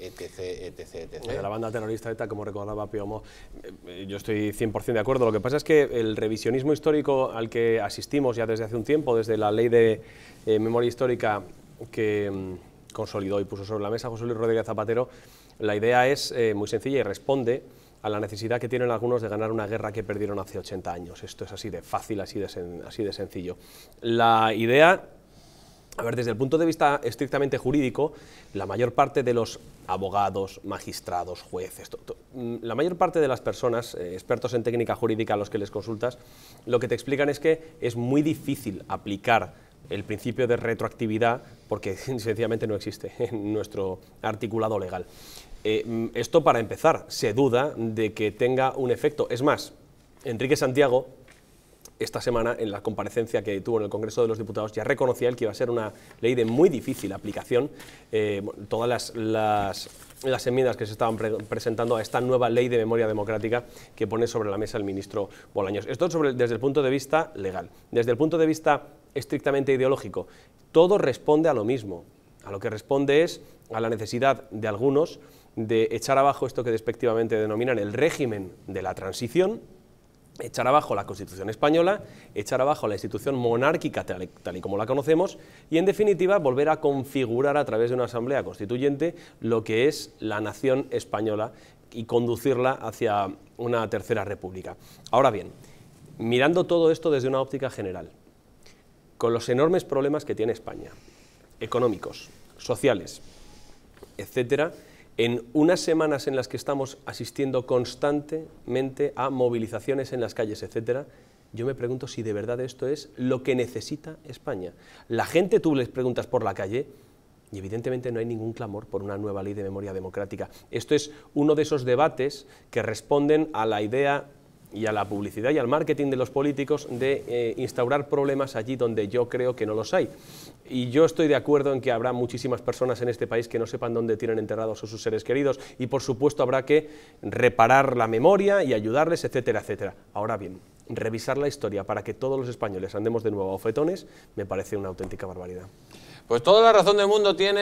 etc, etc, etc. De la banda terrorista ETA, como recordaba Piomo, eh, eh, yo estoy 100% de acuerdo. Lo que pasa es que el revisionismo histórico al que asistimos ya desde hace un tiempo, desde la ley de eh, memoria histórica que mm, consolidó y puso sobre la mesa José Luis Rodríguez Zapatero, la idea es muy sencilla y responde a la necesidad que tienen algunos de ganar una guerra que perdieron hace 80 años. Esto es así de fácil, así de, así de sencillo. La idea a ver, desde el punto de vista estrictamente jurídico, la mayor parte de los abogados, magistrados, jueces, mm, la mayor parte de las personas, eh, expertos en técnica jurídica a los que les consultas, lo que te explican es que es muy difícil aplicar el principio de retroactividad porque sencillamente no existe en nuestro articulado legal. Eh, mm, esto para empezar, se duda de que tenga un efecto. Es más, Enrique Santiago, esta semana en la comparecencia que tuvo en el Congreso de los Diputados ya reconocía él que iba a ser una ley de muy difícil aplicación. Eh, todas las, enmiendas que se estaban presentando a esta nueva ley de memoria democrática que pone sobre la mesa el ministro Bolaños. Esto desde el punto de vista legal. Desde el punto de vista estrictamente ideológico, todo responde a lo mismo. A lo que responde es a la necesidad de algunos de echar abajo esto que despectivamente denominan el régimen de la transición, echar abajo la Constitución española, echar abajo la institución monárquica tal, y como la conocemos y, en definitiva, volver a configurar a través de una asamblea constituyente lo que es la nación española y conducirla hacia una tercera república. Ahora bien, mirando todo esto desde una óptica general, con los enormes problemas que tiene España, económicos, sociales, etcétera, en unas semanas en las que estamos asistiendo constantemente a movilizaciones en las calles, etcétera, yo me pregunto si de verdad esto es lo que necesita España. La gente, tú les preguntas por la calle y evidentemente no hay ningún clamor por una nueva ley de memoria democrática. Esto es uno de esos debates que responden a la idea y a la publicidad y al marketing de los políticos de eh, instaurar problemas allí donde yo creo que no los hay. Y yo estoy de acuerdo en que habrá muchísimas personas en este país que no sepan dónde tienen enterrados a sus seres queridos y por supuesto habrá que reparar la memoria y ayudarles, etcétera, etcétera. Ahora bien, revisar la historia para que todos los españoles andemos de nuevo a ofetones me parece una auténtica barbaridad. Pues toda la razón del mundo tiene